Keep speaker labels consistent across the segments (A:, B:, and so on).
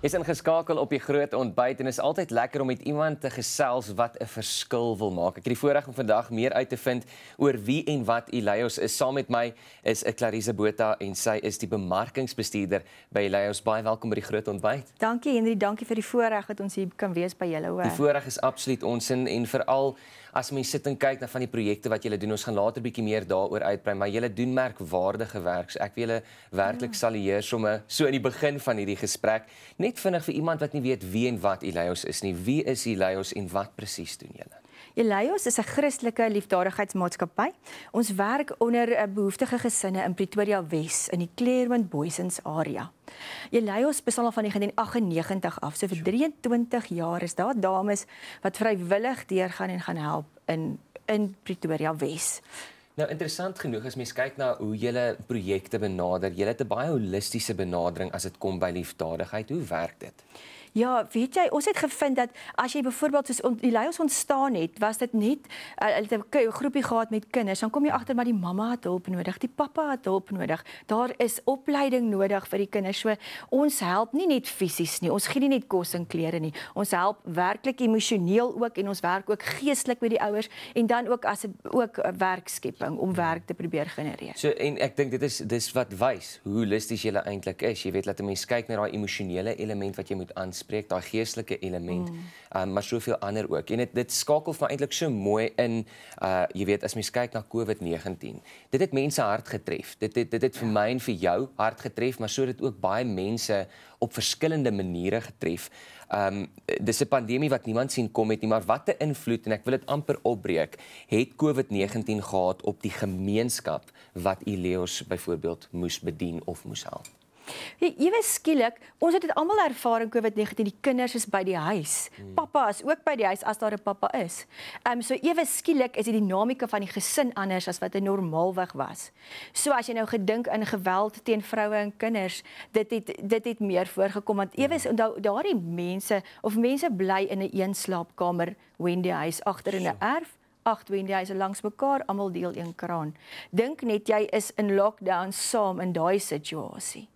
A: is ingeskakel op die groot ontbyt en is altyd lekker om met iemand te gesels wat 'n verskil wil maak. Ek het die voorreg om vandag meer uit te vind oor wie en wat Elias is. Saam met my is ek Clarisse Botha en sy is die bemarkingsbestuurder by Elias. Baie welkom by die groot ontbyt.
B: Dankie Henry, dankie vir die voorreg dat ons hier kan wees by julle hoor. Die
A: voorreg is absoluut ons en, en veral as mens sit en kyk na van die projekte wat julle doen, ons gaan later bietjie meer daaroor uitbrei, maar julle doen merkwaardige werk. Ek wil julle werklik ja. salueer somme so in die begin van hierdie gesprek. Net vinnig vir iemand wat nie weet wie en wat Elios is nie. Wie is Elios en wat presies doen julle?
B: Elios is 'n Christelike liefdadigheidsmaatskappy. Ons werk onder eh, behoeftige gesinne in Pretoria Wes in die Claremont Boysens area. Elios bestaan al van 1998 af. So vir 23 jaar is daar dames wat vrywillig deurgaan en gaan help in in Pretoria Wes.
A: Nou interessant genoeg as mens kyk na hoe julle projekte benader, julle het 'n baie holistiese benadering as dit kom by liefdadigheid. Hoe werk dit?
B: Ja, weet jy, ons het gevind dat as jy byvoorbeeld soos die Lyons ontstaan het, was dit net eh, 'n uh, groepie gehad met kinders. Dan kom jy agter maar die mamma het hulp nodig, die pappa het hulp nodig. Daar is opleiding nodig vir die kinders. So ons help nie net fisies nie. Ons gee nie net kos en klere nie. Ons help werklik emosioneel ook en ons werk ook geestelik met die ouers en dan ook as ook werkskepping om werk te probeer genereer.
A: So en ek dink dit is dis wat wys hoe holisties jy eintlik is. Jy weet laat 'n mens kyk na daai emosionele element wat jy moet aanspreek spreek daai geestelike element mm. um, maar soveel ander ook en dit dit skakel van eintlik so mooi in uh jy weet as mens kyk na COVID-19 dit het mense hard getref dit het, dit het vir ja. my en vir jou hard getref maar sodat ook baie mense op verskillende maniere getref um dis 'n pandemie wat niemand sien kom het nie maar watte invloed en ek wil dit amper opbreek het COVID-19 gehad op die gemeenskap wat Ileos byvoorbeeld moes bedien of moes
B: help Ewe skielik, ons het dit almal ervaar in COVID-19, die kinders is by die huis. Hmm. Pappa is ook by die huis as daar 'n pappa is. Ehm um, so ewe skielik is die dinamika van die gesin anders as wat dit normaalweg was. So as jy nou gedink in geweld teen vroue en kinders, dit het dit het meer voorgekom want ewe hmm. onthou daardie mense of mense bly in 'n een slaapkamer wen die huis agter in 'n erf agt wen die huise langs mekaar almal deel een kraan. Dink net jy is in lockdown saam in daai situasie.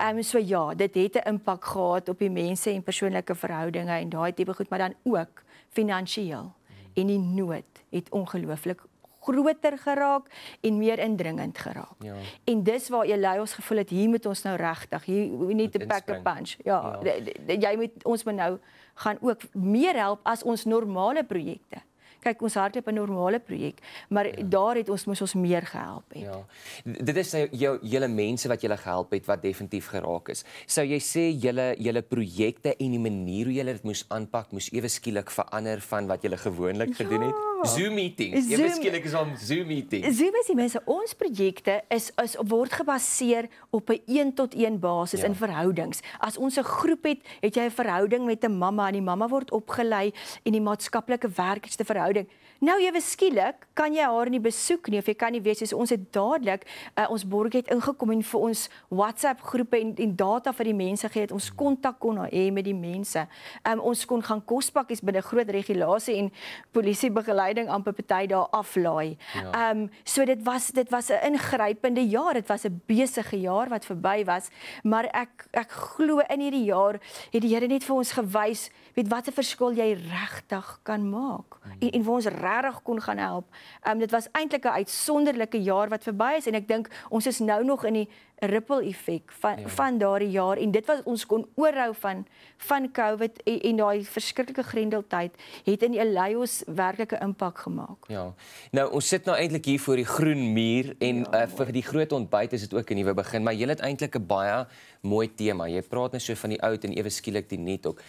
B: Ehm um, so ja, dit het 'n impak gehad op die mense en persoonlike verhoudinge en daai tipe goed, maar dan ook finansiëel. En die nood het ongelooflik groter geraak en meer indringend geraak. Ja. En dis waar jy ons gevoel het hier moet ons nou regtig hier we need to pack a punch. Ja, ja. jy moet ons moet nou gaan ook meer help as ons normale projekte kyk ons hardloop 'n normale projek, maar ja. daar het ons mos ons meer gehelp het.
A: Ja. Dit is nou jou hele mense wat julle gehelp het wat definitief geraak is. Sou jy sê julle julle projekte en die manier hoe julle dit moes aanpak moes ewe skielik verander van wat julle gewoonlik ja. gedoen het? Ja. Zoom meeting. Ewe skielik is ons Zoom meeting. Zoom
B: is die mense ons projekte is is word gebaseer op 'n 1-tot-1 basis ja. in verhoudings. As ons 'n groep het, het jy 'n verhouding met 'n mamma en die mamma word opgelei en die maatskaplike werkers te verhouding. Nou ewe skielik kan jy haar nie besoek nie of jy kan nie weet soos ons het dadelik uh, ons borg het ingekom en vir ons WhatsApp groepe en en data vir die mense gee het ons kontak kon na hê met die mense. Um, ons kon gaan kospakkies binne groot regulasie en polisie begeleiding amper party daar aflaai. Ja. Um so dit was dit was 'n ingrypende jaar. Dit was 'n besige jaar wat verby was, maar ek ek glo in hierdie jaar het die Here net vir ons gewys weet watter verskil jy regtig kan maak. Mm. En en waar ons regtig kon gaan help. Ehm um, dit was eintlik 'n uitsonderlike jaar wat verby is en ek dink ons is nou nog in die ripple effek van ja. van daardie jaar en dit wat ons kon oorhou van van COVID en, en daai verskriklike grendeltyd het in Elios werklike impak gemaak.
A: Ja. Nou ons sit nou eintlik hier voor die groen muur en ja, uh, vir die groot ontbyt is dit ook 'n nuwe begin, maar jy het eintlik 'n baie mooi tema. Jy praat net nou so van die oud en ewe skielik die nuut ook.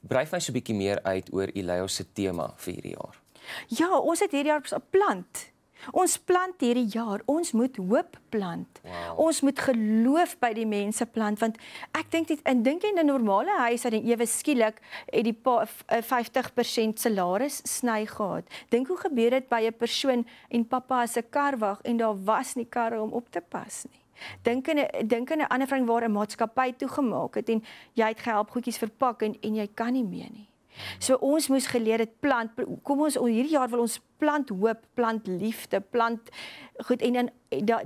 A: Bryf my so 'n bietjie meer uit oor Elios se tema vir hierdie jaar.
B: Ja, ons het hierdie jaar geplant. Ons plant hierdie jaar, ons moet hoop plant. Wow. Ons moet geloof by die mense plant want ek dink net in dink in 'n normale huis dat ewe skielik het die pa, 50% eh, salaris sny gehad. Dink hoe gebeur dit by 'n persoon en pappa se kar wag en daar was nie karre om op te pas nie. Dink in 'n dink in 'n ander vriend waar 'n maatskappy toegemaak het en jy het gehelp goedjies verpak en en jy kan nie meer nie. So ons moes geleer dit plant. Kom ons oh, hierdie jaar wil ons plant hoop, plant liefde, plant goed en dan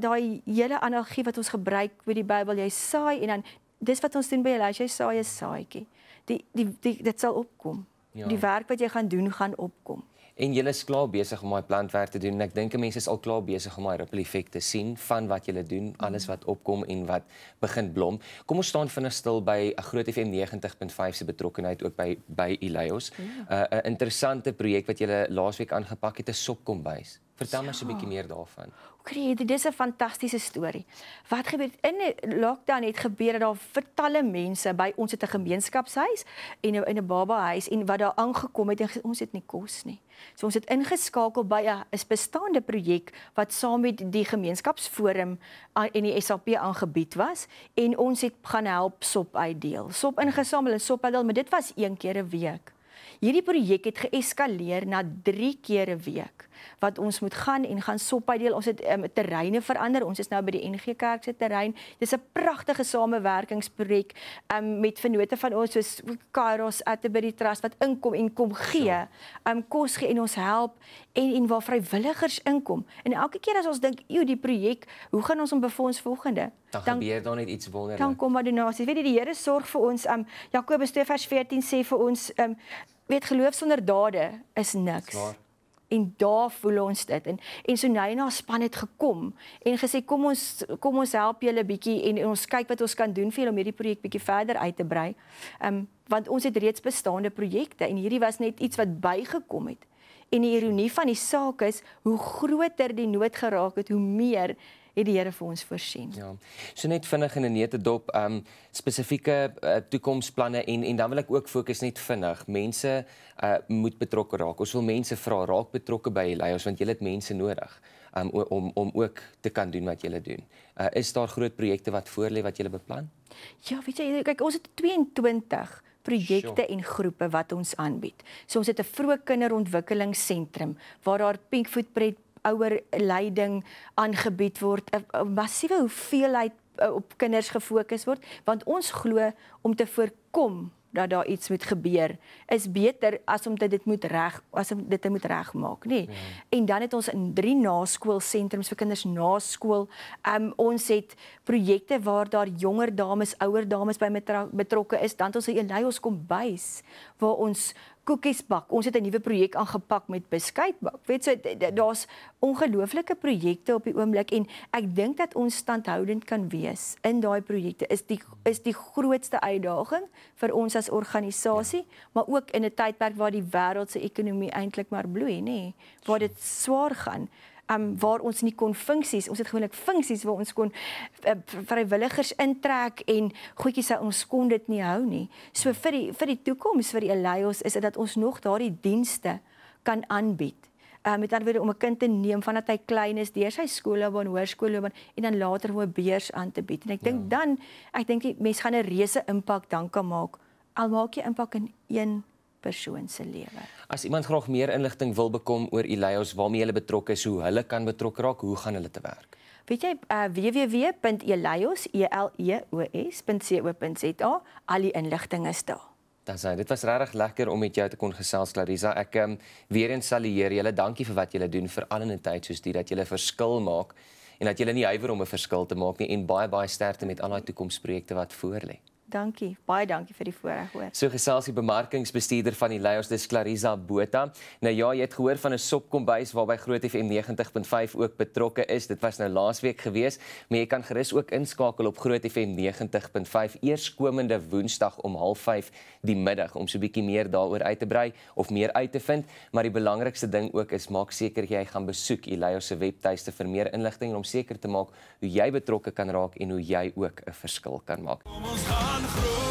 B: daai hele analogie wat ons gebruik met die Bybel, jy saai en dan dis wat ons doen by Elias, jy saai 'n saaitjie. Die, die die dit sal opkom. Ja. Die werk wat jy gaan doen gaan opkom
A: en julle is klaar besig om daai plantwerk te doen en ek dink mense is al klaar besig om daai ripple effek te sien van wat julle doen, mhm. alles wat opkom en wat begin blom. Kom ons staan vinnig stil by 'n Groot FM 90.5 se betrokkeheid ook by by Elios. 'n ja. uh, Interessante projek wat julle laasweek aangepak het, 'n sopkombuis. Vertel my so 'n bietjie meer daarvan.
B: Okay, dit is 'n fantastiese storie. Wat gebeur in die lockdown het gebeur dat daar vertalle mense by ons het 'n gemeenskapshuis en in 'n babahuis en wat daar aangekom het en ons het nie kos nie. So ons het ingeskakel by 'n bestaande projek wat saam met die gemeenskapsforum en die SAP aangebied was en ons het gaan help sop uitdeel. Sop ingesamel en sop uitdeel, maar dit was een keer 'n week. Hierdie projek het geeskaleer na 3 keer 'n week wat ons moet gaan en gaan sopai deel. Ons het um, terreine verander. Ons is nou by die NG Kerk se terrein. Dis 'n pragtige samewerkingsprojek um, met vennote van ons soos Kairos Atterbury Trust wat inkom en kom gee, um, kos gee en ons help en en waar vrywilligers inkom. En elke keer as ons dink, "Jo, die projek, hoe gaan ons hom befonds volgende?" Dan, dan
A: gebeur daar net iets wonderliks. Dan
B: kom maar donasies. Weet jy, die Here sorg vir ons. Um, Jakobus 2:14 sê vir ons, um, weet geloof sonder dade is niks. Is en daar voel ons dit en en Sunaina nou span het gekom en gesê kom ons kom ons help julle bietjie en, en ons kyk wat ons kan doen vir julle om hierdie projek bietjie verder uit te brei. Ehm um, want ons het reeds bestaande projekte en hierdie was net iets wat bygekom het. En die ironie van die saak is hoe groter die nood geraak het, hoe meer het die Here vir ons voorsien. Ja.
A: So net vinnig in 'n neutedop, ehm um, spesifieke uh, toekomsplanne en en dan wil ek ook fokus net vinnig. Mense uh, moet betrokke raak. Ons wil mense vra raak betrokke by hulle leiers want jy het mense nodig um, om om ook te kan doen wat jy doen. Uh, is daar groot projekte wat voor lê wat jy beplan?
B: Ja, weet jy, kyk ons het 22 projekte en groepe wat ons aanbied. So ons het 'n vroeë kinderontwikkelingsentrum waar daar pinkvoetpret ouer leiding aangebied word 'n eh, eh, massiewe hoeveelheid eh, op kinders gefokus word want ons glo om te voorkom dat daar iets moet gebeur is beter as om dit moet reg as om dit moet regmaak nê nee. ja. en dan het ons in drie naskoolsentrums vir kinders naskool um, ehm, ons het projekte waar daar jonger dames ouer dames by betrokke is dan ons hier lei ons kom bys waar ons koekies bak. Ons het 'n nuwe projek aangepak met beskuitbak. Weet jy, so, daar's ongelooflike projekte op die oomblik en ek dink dat ons standhoudend kan wees in daai projekte. Is die is die grootste uitdaging vir ons as organisasie, maar ook in 'n tydperk waar die wêreld se ekonomie eintlik maar bloei, nê, nee, waar dit swaar gaan um, waar ons nie kon funksies ons het gewoonlik funksies waar ons kon uh, vrywilligers intrek en goedjies sou ons kon dit nie hou nie so vir die vir die toekoms vir die Elias is dit dat ons nog daardie dienste kan aanbied uh, met anderwoorde om 'n kind te neem vandat hy klein is deur sy skool of aan hoërskool of en dan later hoe beurs aan te bied en ek dink ja. dan ek dink die mense gaan 'n reuse impak dan kan maak al maak jy impak in een persoon se lewe.
A: As iemand graag meer inligting wil bekom oor Elias waarmee hulle betrokke is, hoe hulle kan betrokke raak, hoe gaan hulle te werk?
B: Weet jy uh, eh, www.elios.co.za, al die inligting is daar.
A: Dan sê dit was regtig lekker om met jou te kon gesels Clarissa. Ek um, weer eens salueer julle. Dankie vir wat julle doen vir al in 'n tyd soos dit dat julle verskil maak en dat julle nie huiwer om 'n verskil te maak nie en baie baie sterkte met al daai toekomsprojekte wat voorlê.
B: Dankie, baie dankie vir die voorreg hoor.
A: So gesels die bemarkingsbestuurder van die Leiers dis Clarissa Botha. Nou ja, jy het gehoor van 'n sopkombuis waarby Groot FM 90.5 ook betrokke is. Dit was nou laasweek gewees, maar jy kan gerus ook inskakel op Groot FM 90.5 eerskomende Woensdag om 05:30 die middag om so 'n bietjie meer daaroor uit te brei of meer uit te vind, maar die belangrikste ding ook is maak seker jy gaan besoek Leiers se webtuiste vir meer inligting en om seker te maak hoe jy betrokke kan raak en hoe jy ook 'n verskil kan maak. Kom ons gaan gaan groeien.